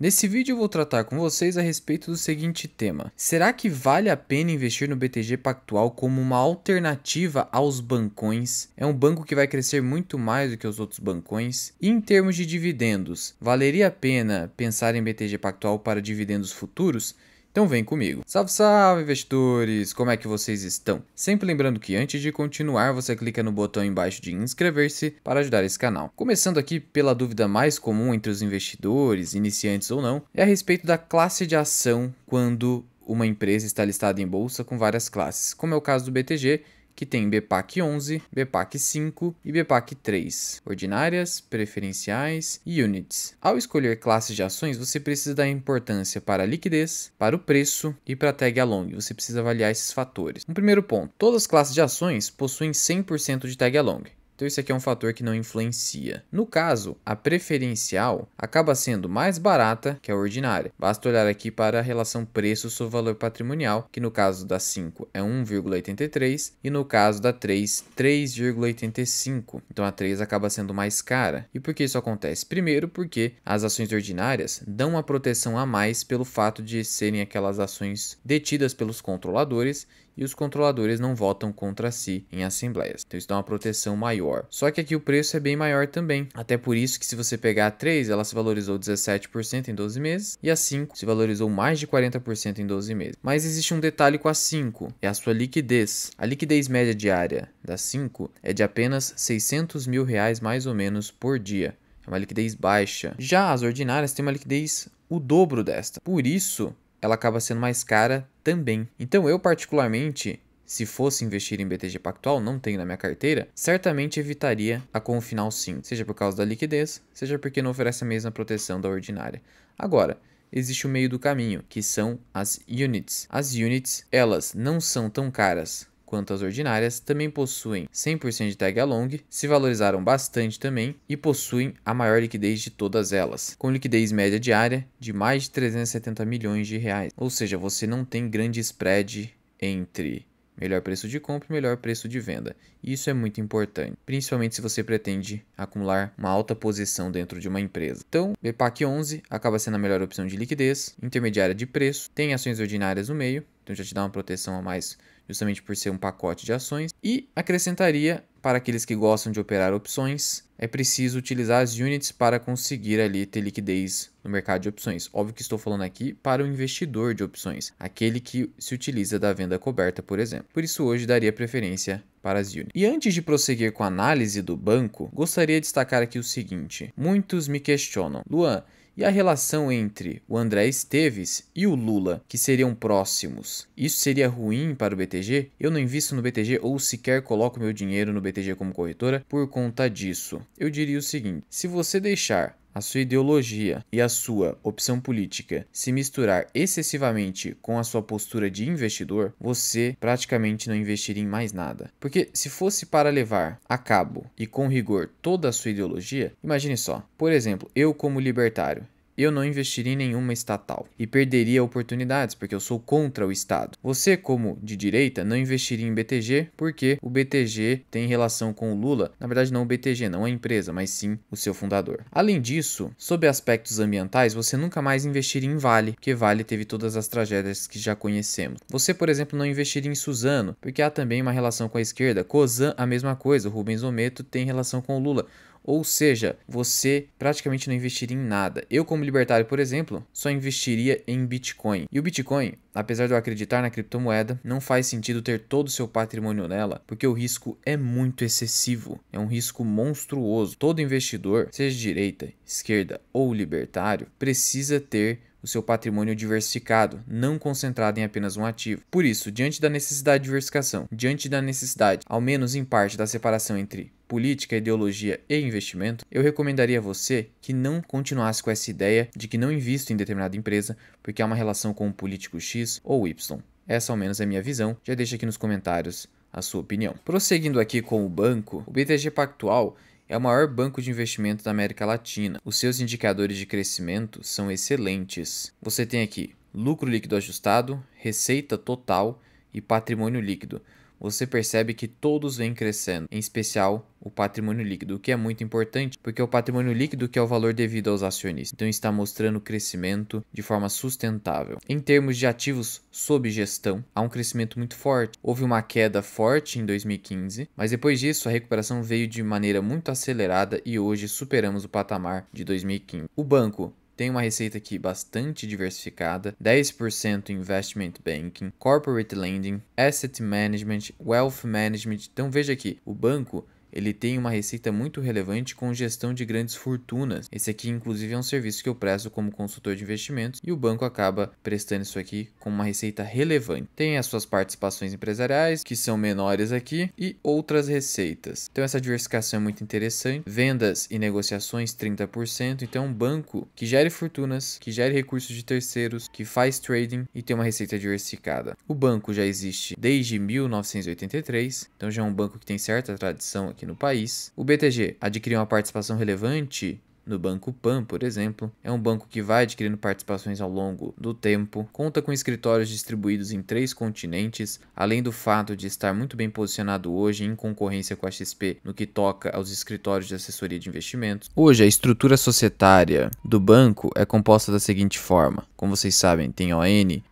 Nesse vídeo eu vou tratar com vocês a respeito do seguinte tema. Será que vale a pena investir no BTG Pactual como uma alternativa aos bancões? É um banco que vai crescer muito mais do que os outros bancões? E em termos de dividendos, valeria a pena pensar em BTG Pactual para dividendos futuros? Então vem comigo. Salve, salve, investidores! Como é que vocês estão? Sempre lembrando que antes de continuar, você clica no botão embaixo de inscrever-se para ajudar esse canal. Começando aqui pela dúvida mais comum entre os investidores, iniciantes ou não, é a respeito da classe de ação quando uma empresa está listada em bolsa com várias classes, como é o caso do BTG, que tem BPAC 11, BPAC 5 e BPAC 3, ordinárias, preferenciais e units. Ao escolher classes de ações, você precisa dar importância para a liquidez, para o preço e para a tag along. Você precisa avaliar esses fatores. Um primeiro ponto, todas as classes de ações possuem 100% de tag along. Então isso aqui é um fator que não influencia. No caso, a preferencial acaba sendo mais barata que a ordinária. Basta olhar aqui para a relação preço sobre valor patrimonial, que no caso da 5 é 1,83 e no caso da 3, 3,85. Então a 3 acaba sendo mais cara. E por que isso acontece? Primeiro, porque as ações ordinárias dão uma proteção a mais pelo fato de serem aquelas ações detidas pelos controladores e os controladores não votam contra si em assembleias. Então isso dá uma proteção maior. Só que aqui o preço é bem maior também. Até por isso que se você pegar a 3, ela se valorizou 17% em 12 meses e a 5 se valorizou mais de 40% em 12 meses. Mas existe um detalhe com a 5, é a sua liquidez. A liquidez média diária da 5 é de apenas 600 mil reais mais ou menos por dia. É uma liquidez baixa. Já as ordinárias têm uma liquidez o dobro desta. Por isso, ela acaba sendo mais cara também. Então eu particularmente se fosse investir em BTG Pactual, não tenho na minha carteira, certamente evitaria a Confinal sim, seja por causa da liquidez, seja porque não oferece a mesma proteção da ordinária. Agora, existe o meio do caminho, que são as units. As units, elas não são tão caras Quanto as ordinárias, também possuem 100% de tag along, se valorizaram bastante também e possuem a maior liquidez de todas elas, com liquidez média diária de mais de 370 milhões de reais. Ou seja, você não tem grande spread entre melhor preço de compra e melhor preço de venda. Isso é muito importante, principalmente se você pretende acumular uma alta posição dentro de uma empresa. Então, BPAC 11 acaba sendo a melhor opção de liquidez, intermediária de preço, tem ações ordinárias no meio, então já te dá uma proteção a mais justamente por ser um pacote de ações, e acrescentaria para aqueles que gostam de operar opções, é preciso utilizar as units para conseguir ali ter liquidez no mercado de opções. Óbvio que estou falando aqui para o investidor de opções, aquele que se utiliza da venda coberta, por exemplo. Por isso hoje daria preferência para as units. E antes de prosseguir com a análise do banco, gostaria de destacar aqui o seguinte: muitos me questionam, Luan, e a relação entre o André Esteves e o Lula, que seriam próximos. Isso seria ruim para o BTG? Eu não invisto no BTG ou sequer coloco meu dinheiro no BTG como corretora por conta disso. Eu diria o seguinte: se você deixar a sua ideologia e a sua opção política se misturar excessivamente com a sua postura de investidor, você praticamente não investiria em mais nada. Porque se fosse para levar a cabo e com rigor toda a sua ideologia, imagine só, por exemplo, eu como libertário, eu não investiria em nenhuma estatal e perderia oportunidades porque eu sou contra o Estado. Você, como de direita, não investiria em BTG porque o BTG tem relação com o Lula. Na verdade, não o BTG, não a empresa, mas sim o seu fundador. Além disso, sob aspectos ambientais, você nunca mais investiria em Vale, porque Vale teve todas as tragédias que já conhecemos. Você, por exemplo, não investiria em Suzano porque há também uma relação com a esquerda. Cozan, a mesma coisa. O Rubens Ometo tem relação com o Lula. Ou seja, você praticamente não investiria em nada. Eu, como libertário, por exemplo, só investiria em Bitcoin. E o Bitcoin, apesar de eu acreditar na criptomoeda, não faz sentido ter todo o seu patrimônio nela, porque o risco é muito excessivo. É um risco monstruoso. Todo investidor, seja direita, esquerda ou libertário, precisa ter seu patrimônio diversificado, não concentrado em apenas um ativo. Por isso, diante da necessidade de diversificação, diante da necessidade, ao menos em parte, da separação entre política, ideologia e investimento, eu recomendaria a você que não continuasse com essa ideia de que não invisto em determinada empresa porque há uma relação com o político X ou Y. Essa, ao menos, é a minha visão. Já deixa aqui nos comentários a sua opinião. Prosseguindo aqui com o banco, o BTG Pactual é o maior banco de investimento da América Latina. Os seus indicadores de crescimento são excelentes. Você tem aqui lucro líquido ajustado, receita total e patrimônio líquido você percebe que todos vêm crescendo, em especial o patrimônio líquido, o que é muito importante, porque o patrimônio líquido que é o valor devido aos acionistas. Então está mostrando crescimento de forma sustentável. Em termos de ativos sob gestão, há um crescimento muito forte. Houve uma queda forte em 2015, mas depois disso a recuperação veio de maneira muito acelerada e hoje superamos o patamar de 2015. O banco tem uma receita aqui bastante diversificada, 10% investment banking, corporate lending, asset management, wealth management. Então veja aqui, o banco ele tem uma receita muito relevante com gestão de grandes fortunas. Esse aqui, inclusive, é um serviço que eu presto como consultor de investimentos e o banco acaba prestando isso aqui com uma receita relevante. Tem as suas participações empresariais, que são menores aqui, e outras receitas. Então, essa diversificação é muito interessante. Vendas e negociações, 30%. Então, um banco que gere fortunas, que gere recursos de terceiros, que faz trading e tem uma receita diversificada. O banco já existe desde 1983, então já é um banco que tem certa tradição aqui no país. O BTG adquiriu uma participação relevante no Banco Pan, por exemplo. É um banco que vai adquirindo participações ao longo do tempo, conta com escritórios distribuídos em três continentes, além do fato de estar muito bem posicionado hoje em concorrência com a XP no que toca aos escritórios de assessoria de investimentos. Hoje, a estrutura societária do banco é composta da seguinte forma: como vocês sabem, tem ON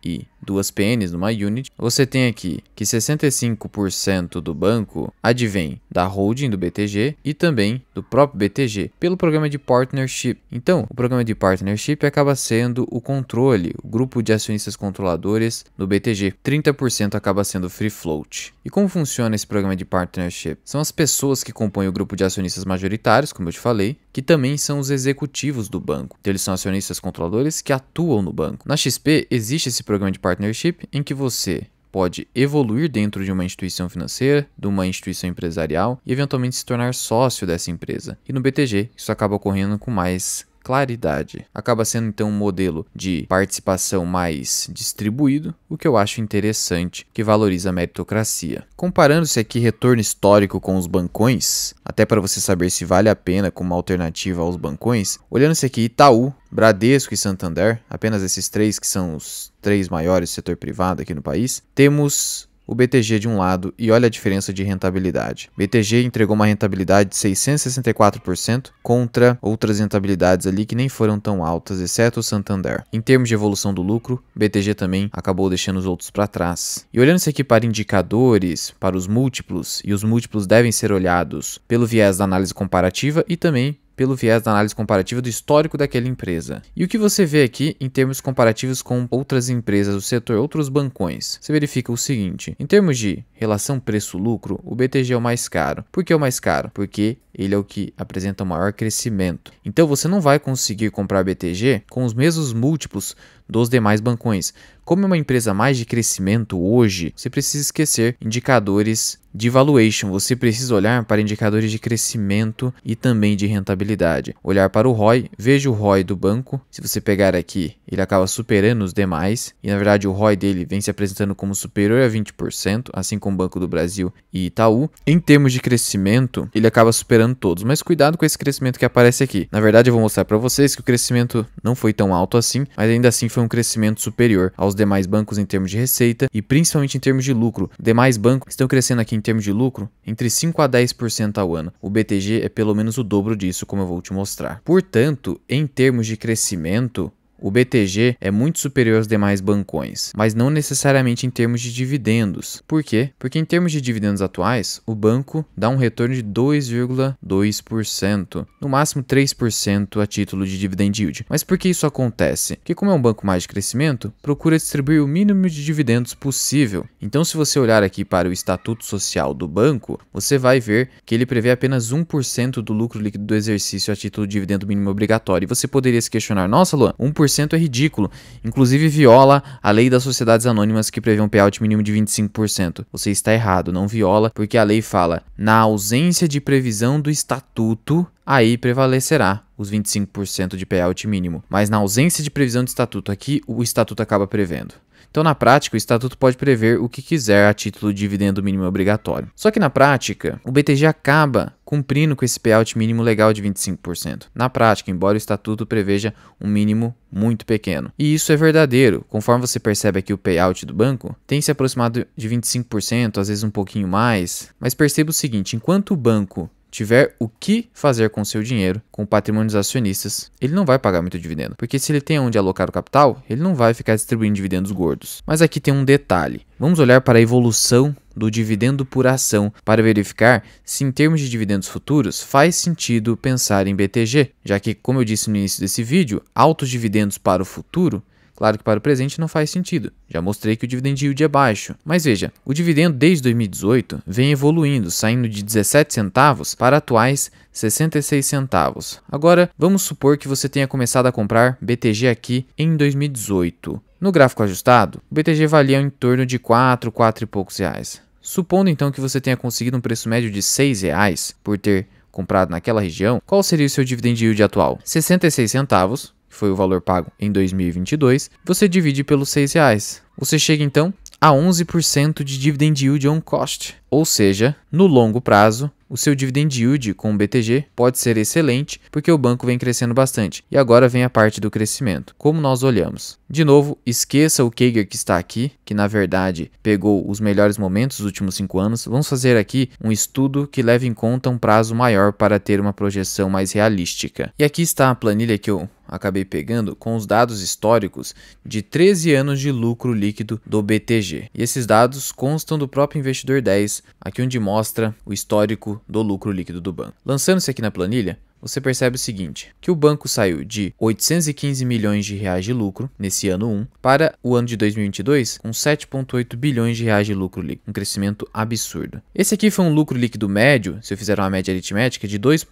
e duas PNs numa unit, você tem aqui que 65% do banco advém da holding do BTG e também do próprio BTG pelo programa de partnership. Então, o programa de partnership acaba sendo o controle, o grupo de acionistas controladores do BTG. 30% acaba sendo free float. E como funciona esse programa de partnership? São as pessoas que compõem o grupo de acionistas majoritários, como eu te falei, que também são os executivos do banco. Então, eles são acionistas controladores que atuam no banco. Na XP existe esse programa de partnership partnership em que você pode evoluir dentro de uma instituição financeira, de uma instituição empresarial e eventualmente se tornar sócio dessa empresa. E no BTG, isso acaba ocorrendo com mais claridade. Acaba sendo então um modelo de participação mais distribuído, o que eu acho interessante, que valoriza a meritocracia. Comparando-se aqui retorno histórico com os bancões, até para você saber se vale a pena como alternativa aos bancões, olhando-se aqui Itaú, Bradesco e Santander, apenas esses três que são os três maiores setor privado aqui no país, temos o BTG de um lado e olha a diferença de rentabilidade. BTG entregou uma rentabilidade de 664% contra outras rentabilidades ali que nem foram tão altas, exceto o Santander. Em termos de evolução do lucro, BTG também acabou deixando os outros para trás. E olhando isso aqui para indicadores, para os múltiplos, e os múltiplos devem ser olhados pelo viés da análise comparativa e também pelo viés da análise comparativa do histórico daquela empresa. E o que você vê aqui em termos comparativos com outras empresas do setor, outros bancões? Você verifica o seguinte: em termos de relação preço-lucro, o BTG é o mais caro. Por que é o mais caro? Porque ele é o que apresenta o maior crescimento. Então você não vai conseguir comprar BTG com os mesmos múltiplos dos demais bancões. Como é uma empresa mais de crescimento hoje, você precisa esquecer indicadores de valuation, você precisa olhar para indicadores de crescimento e também de rentabilidade. Olhar para o ROI, veja o ROI do banco. Se você pegar aqui, ele acaba superando os demais e na verdade o ROI dele vem se apresentando como superior a 20%, assim como o Banco do Brasil e Itaú. Em termos de crescimento, ele acaba superando todos, mas cuidado com esse crescimento que aparece aqui. Na verdade, eu vou mostrar para vocês que o crescimento não foi tão alto assim, mas ainda assim foi um crescimento superior aos demais bancos em termos de receita e principalmente em termos de lucro. Demais bancos estão crescendo aqui em termos de lucro entre 5 a 10% ao ano. O BTG é pelo menos o dobro disso, como eu vou te mostrar. Portanto, em termos de crescimento, o BTG é muito superior aos demais bancões, mas não necessariamente em termos de dividendos. Por quê? Porque em termos de dividendos atuais, o banco dá um retorno de 2,2%, no máximo 3% a título de dividend yield. Mas por que isso acontece? Porque como é um banco mais de crescimento, procura distribuir o mínimo de dividendos possível. Então se você olhar aqui para o estatuto social do banco, você vai ver que ele prevê apenas 1% do lucro líquido do exercício a título de dividendo mínimo obrigatório. E você poderia se questionar, nossa Luan, 1% 25% é ridículo, inclusive viola a lei das sociedades anônimas que prevê um payout mínimo de 25%. Você está errado, não viola, porque a lei fala: na ausência de previsão do estatuto, aí prevalecerá os 25% de payout mínimo. Mas na ausência de previsão de estatuto aqui, o estatuto acaba prevendo. Então, na prática, o estatuto pode prever o que quiser a título de dividendo mínimo obrigatório. Só que na prática, o BTG acaba cumprindo com esse payout mínimo legal de 25%. Na prática, embora o estatuto preveja um mínimo muito pequeno. E isso é verdadeiro. Conforme você percebe aqui o payout do banco, tem se aproximado de 25%, às vezes um pouquinho mais. Mas perceba o seguinte, enquanto o banco tiver o que fazer com seu dinheiro, com o patrimônio dos acionistas, ele não vai pagar muito dividendo. Porque se ele tem onde alocar o capital, ele não vai ficar distribuindo dividendos gordos. Mas aqui tem um detalhe. Vamos olhar para a evolução do dividendo por ação para verificar se, em termos de dividendos futuros, faz sentido pensar em BTG, já que, como eu disse no início desse vídeo, altos dividendos para o futuro Claro que para o presente não faz sentido, já mostrei que o dividend yield é baixo. Mas veja, o dividendo desde 2018 vem evoluindo, saindo de 17 centavos para atuais 66 centavos. Agora, vamos supor que você tenha começado a comprar BTG aqui em 2018. No gráfico ajustado, o BTG valia em torno de 4, 4 e poucos reais. Supondo então que você tenha conseguido um preço médio de 6 reais por ter comprado naquela região, qual seria o seu dividend yield atual? 66 centavos que foi o valor pago em 2022, você divide pelos R$ 6,00. Você chega então a 11% de dividend yield on cost. Ou seja, no longo prazo, o seu dividend yield com o BTG pode ser excelente porque o banco vem crescendo bastante. E agora vem a parte do crescimento, como nós olhamos. De novo, esqueça o Kager que está aqui, que na verdade pegou os melhores momentos dos últimos cinco anos. Vamos fazer aqui um estudo que leve em conta um prazo maior para ter uma projeção mais realística. E aqui está a planilha que eu acabei pegando com os dados históricos de 13 anos de lucro líquido do BTG. E esses dados constam do próprio Investidor 10 aqui é onde mostra o histórico do lucro líquido do banco. Lançando-se aqui na planilha, você percebe o seguinte, que o banco saiu de 815 milhões de reais de lucro nesse ano 1 para o ano de 2022 com 7.8 bilhões de reais de lucro líquido, um crescimento absurdo. Esse aqui foi um lucro líquido médio, se eu fizer uma média aritmética de 2.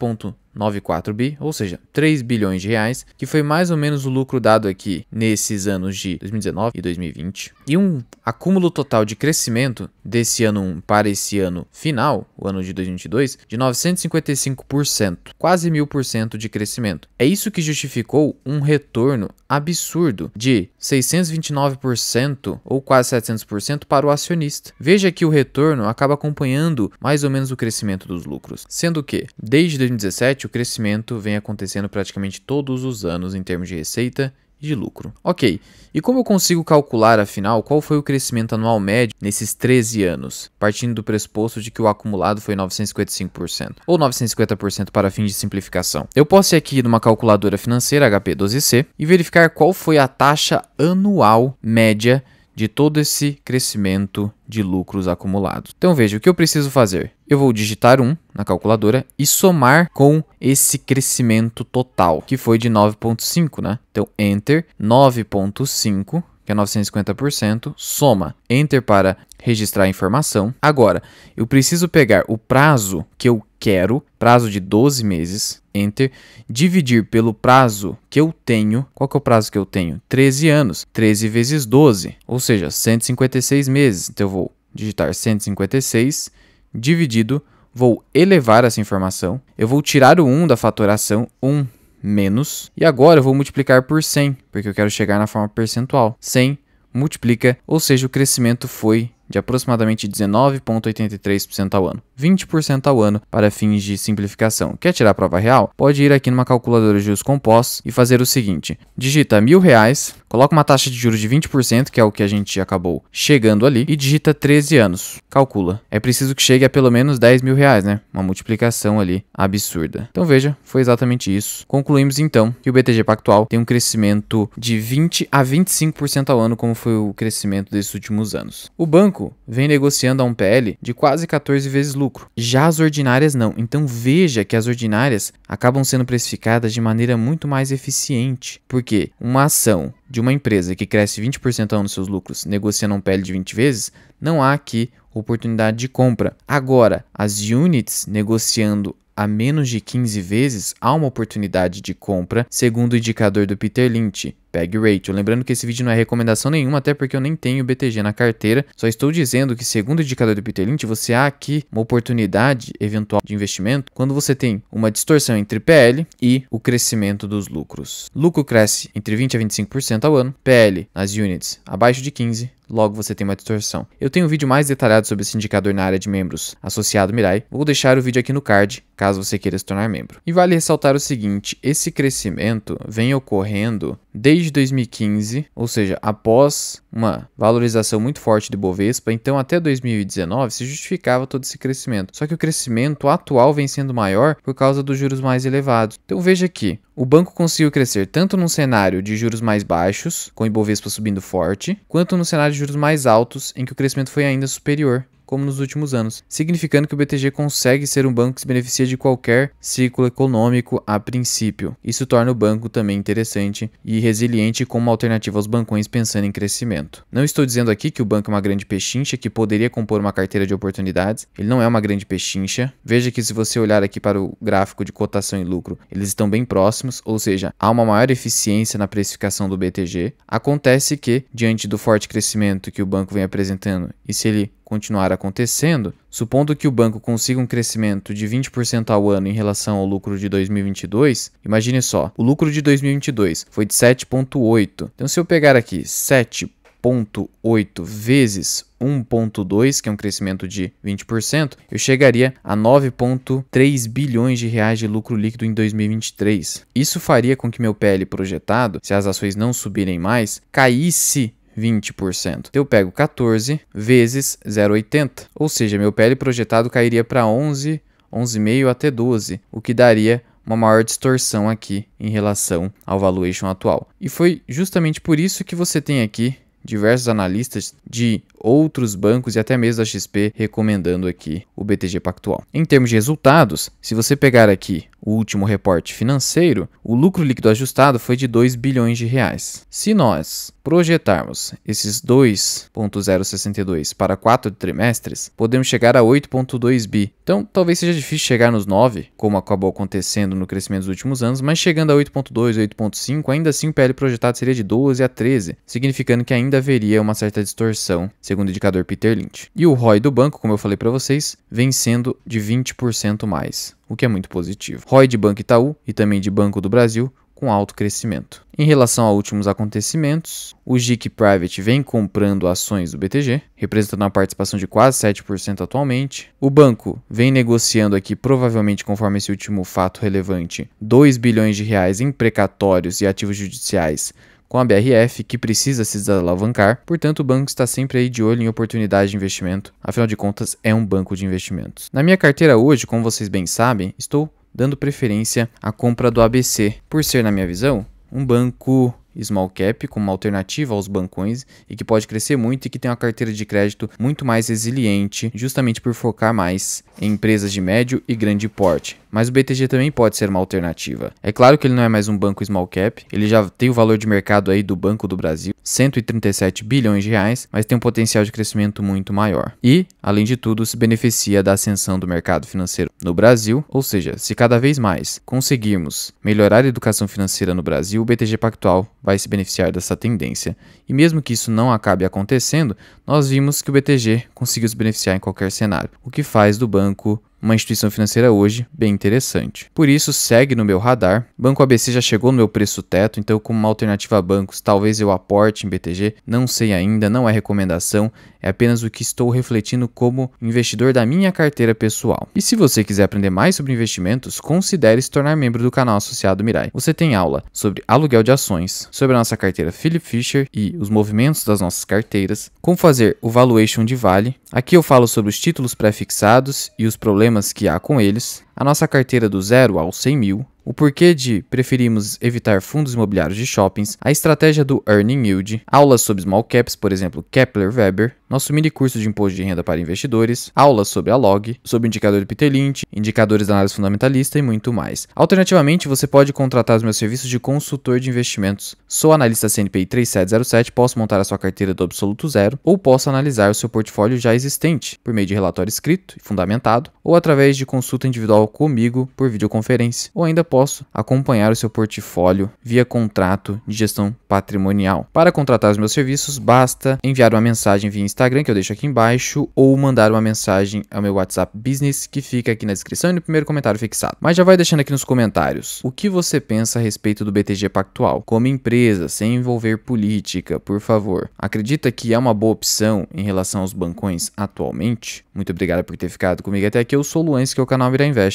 9,4 bi, ou seja, 3 bilhões de reais, que foi mais ou menos o lucro dado aqui nesses anos de 2019 e 2020. E um acúmulo total de crescimento desse ano 1 para esse ano final, o ano de 2022, de 955%, quase 1000% de crescimento. É isso que justificou um retorno absurdo de 629% ou quase 700% para o acionista. Veja que o retorno acaba acompanhando mais ou menos o crescimento dos lucros, sendo que desde 2017 o crescimento vem acontecendo praticamente todos os anos em termos de receita e de lucro. Ok, e como eu consigo calcular afinal qual foi o crescimento anual médio nesses 13 anos, partindo do pressuposto de que o acumulado foi 955% ou 950% para fins de simplificação? Eu posso ir aqui numa calculadora financeira HP12C e verificar qual foi a taxa anual média de todo esse crescimento de lucros acumulados. Então veja, o que eu preciso fazer? Eu vou digitar 1 na calculadora e somar com esse crescimento total, que foi de 9.5, né? Então enter 9.5 que é 950%, soma, enter para registrar a informação. Agora, eu preciso pegar o prazo que eu quero, prazo de 12 meses, enter, dividir pelo prazo que eu tenho. Qual que é o prazo que eu tenho? 13 anos. 13 vezes 12, ou seja, 156 meses. Então eu vou digitar 156 dividido, vou elevar essa informação, eu vou tirar o 1 da fatoração, 1 menos. E agora eu vou multiplicar por 100, porque eu quero chegar na forma percentual. 100 multiplica, ou seja, o crescimento foi de aproximadamente 19,83% ao ano, 20% ao ano para fins de simplificação. Quer tirar a prova real? Pode ir aqui numa calculadora de juros compostos e fazer o seguinte: digita mil reais, coloca uma taxa de juros de 20%, que é o que a gente acabou chegando ali, e digita 13 anos. Calcula. É preciso que chegue a pelo menos 10 mil reais, né? Uma multiplicação ali absurda. Então veja, foi exatamente isso. Concluímos então que o BTG Pactual tem um crescimento de 20 a 25% ao ano, como foi o crescimento desses últimos anos. O banco vem negociando a um PL de quase 14 vezes lucro. Já as ordinárias não. Então veja que as ordinárias acabam sendo precificadas de maneira muito mais eficiente, porque uma ação de uma empresa que cresce 20% ao ano seus lucros negociando um PL de 20 vezes, não há aqui oportunidade de compra. Agora, as units negociando a menos de 15 vezes, há uma oportunidade de compra, segundo o indicador do Peter Lynch, Peg Ratio. Lembrando que esse vídeo não é recomendação nenhuma, até porque eu nem tenho BTG na carteira. Só estou dizendo que, segundo o indicador do Peter Lynch, você há aqui uma oportunidade eventual de investimento quando você tem uma distorção entre PL e o crescimento dos lucros. Lucro cresce entre 20% a 25% ao ano, PL nas units abaixo de 15%, logo você tem uma distorção. Eu tenho um vídeo mais detalhado sobre esse indicador na área de membros associado Mirai. Vou deixar o vídeo aqui no card caso você queira se tornar membro. E vale ressaltar o seguinte: esse crescimento vem ocorrendo desde 2015, ou seja, após uma valorização muito forte do Bovespa, então até 2019 se justificava todo esse crescimento. Só que o crescimento atual vem sendo maior por causa dos juros mais elevados. Então veja aqui, o banco conseguiu crescer tanto num cenário de juros mais baixos, com o Ibovespa subindo forte, quanto no cenário de juros mais altos, em que o crescimento foi ainda superior como nos últimos anos, significando que o BTG consegue ser um banco que se beneficia de qualquer ciclo econômico a princípio. Isso torna o banco também interessante e resiliente como alternativa aos bancões pensando em crescimento. Não estou dizendo aqui que o banco é uma grande pechincha que poderia compor uma carteira de oportunidades, ele não é uma grande pechincha. Veja que se você olhar aqui para o gráfico de cotação e lucro, eles estão bem próximos, ou seja, há uma maior eficiência na precificação do BTG. Acontece que, diante do forte crescimento que o banco vem apresentando, e se ele continuar acontecendo, supondo que o banco consiga um crescimento de 20% ao ano em relação ao lucro de 2022, imagine só, o lucro de 2022 foi de 7.8. Então se eu pegar aqui 7.8 vezes 1.2, que é um crescimento de 20%, eu chegaria a 9.3 bilhões de reais de lucro líquido em 2023. Isso faria com que meu PL projetado, se as ações não subirem mais, caísse 20%. Eu pego 14 vezes 0,80, ou seja, meu PL projetado cairia para 11, 11,5 até 12, o que daria uma maior distorção aqui em relação ao valuation atual. E foi justamente por isso que você tem aqui diversos analistas de outros bancos e até mesmo da XP recomendando aqui o BTG Pactual. Em termos de resultados, se você pegar aqui o último reporte financeiro, o lucro líquido ajustado foi de 2 bilhões de reais. Se nós projetarmos esses 2.062 para quatro trimestres, podemos chegar a 8.2 bi. Então, talvez seja difícil chegar nos 9, como acabou acontecendo no crescimento dos últimos anos, mas chegando a 8.2, 8.5, ainda assim o PL projetado seria de 12 a 13, significando que ainda haveria uma certa distorção, segundo o indicador Peter Lynch. E o ROI do banco, como eu falei para vocês, vem sendo de 20% mais o que é muito positivo. ROI de Banco Itaú e também de Banco do Brasil com alto crescimento. Em relação a últimos acontecimentos, o GIC Private vem comprando ações do BTG, representando uma participação de quase 7% atualmente. O banco vem negociando aqui, provavelmente conforme esse último fato relevante, 2 bilhões de reais em precatórios e ativos judiciais com a BRF, que precisa se desalavancar, portanto o banco está sempre aí de olho em oportunidades de investimento, afinal de contas é um banco de investimentos. Na minha carteira hoje, como vocês bem sabem, estou dando preferência à compra do ABC, por ser, na minha visão, um banco small cap como uma alternativa aos bancões e que pode crescer muito e que tem uma carteira de crédito muito mais resiliente, justamente por focar mais em empresas de médio e grande porte. Mas o BTG também pode ser uma alternativa. É claro que ele não é mais um banco small cap, ele já tem o valor de mercado aí do Banco do Brasil, 137 bilhões de reais, mas tem um potencial de crescimento muito maior. E, além de tudo, se beneficia da ascensão do mercado financeiro no Brasil, ou seja, se cada vez mais conseguirmos melhorar a educação financeira no Brasil, o BTG Pactual vai se beneficiar dessa tendência. E mesmo que isso não acabe acontecendo, nós vimos que o BTG conseguiu se beneficiar em qualquer cenário, o que faz do banco uma instituição financeira hoje bem interessante. Por isso, segue no meu radar. Banco ABC já chegou no meu preço teto, então como uma alternativa a bancos, talvez eu aporte em BTG, não sei ainda, não é recomendação, é apenas o que estou refletindo como investidor da minha carteira pessoal. E se você quiser aprender mais sobre investimentos, considere se tornar membro do canal associado Mirai. Você tem aula sobre aluguel de ações, sobre a nossa carteira Philip Fisher e os movimentos das nossas carteiras, como fazer o valuation de vale. Aqui eu falo sobre os títulos pré-fixados e os problemas problemas que há com eles a nossa carteira do zero aos 100 mil, o porquê de preferimos evitar fundos imobiliários de shoppings, a estratégia do Earning Yield, aulas sobre small caps, por exemplo, Kepler-Weber, nosso mini curso de imposto de renda para investidores, aulas sobre a log, sobre o indicador do Peter Lynch, indicadores da análise fundamentalista e muito mais. Alternativamente, você pode contratar os meus serviços de consultor de investimentos. Sou analista CNPI 3707, posso montar a sua carteira do absoluto zero ou posso analisar o seu portfólio já existente por meio de relatório escrito e fundamentado ou através de consulta individual digital comigo por videoconferência, ou ainda posso acompanhar o seu portfólio via contrato de gestão patrimonial. Para contratar os meus serviços, basta enviar uma mensagem via Instagram, que eu deixo aqui embaixo, ou mandar uma mensagem ao meu WhatsApp Business, que fica aqui na descrição e no primeiro comentário fixado. Mas já vai deixando aqui nos comentários o que você pensa a respeito do BTG Pactual, como empresa, sem envolver política, por favor. Acredita que é uma boa opção em relação aos bancões atualmente? Muito obrigado por ter ficado comigo até aqui. Eu sou o Luan, que é o canal Mira Invest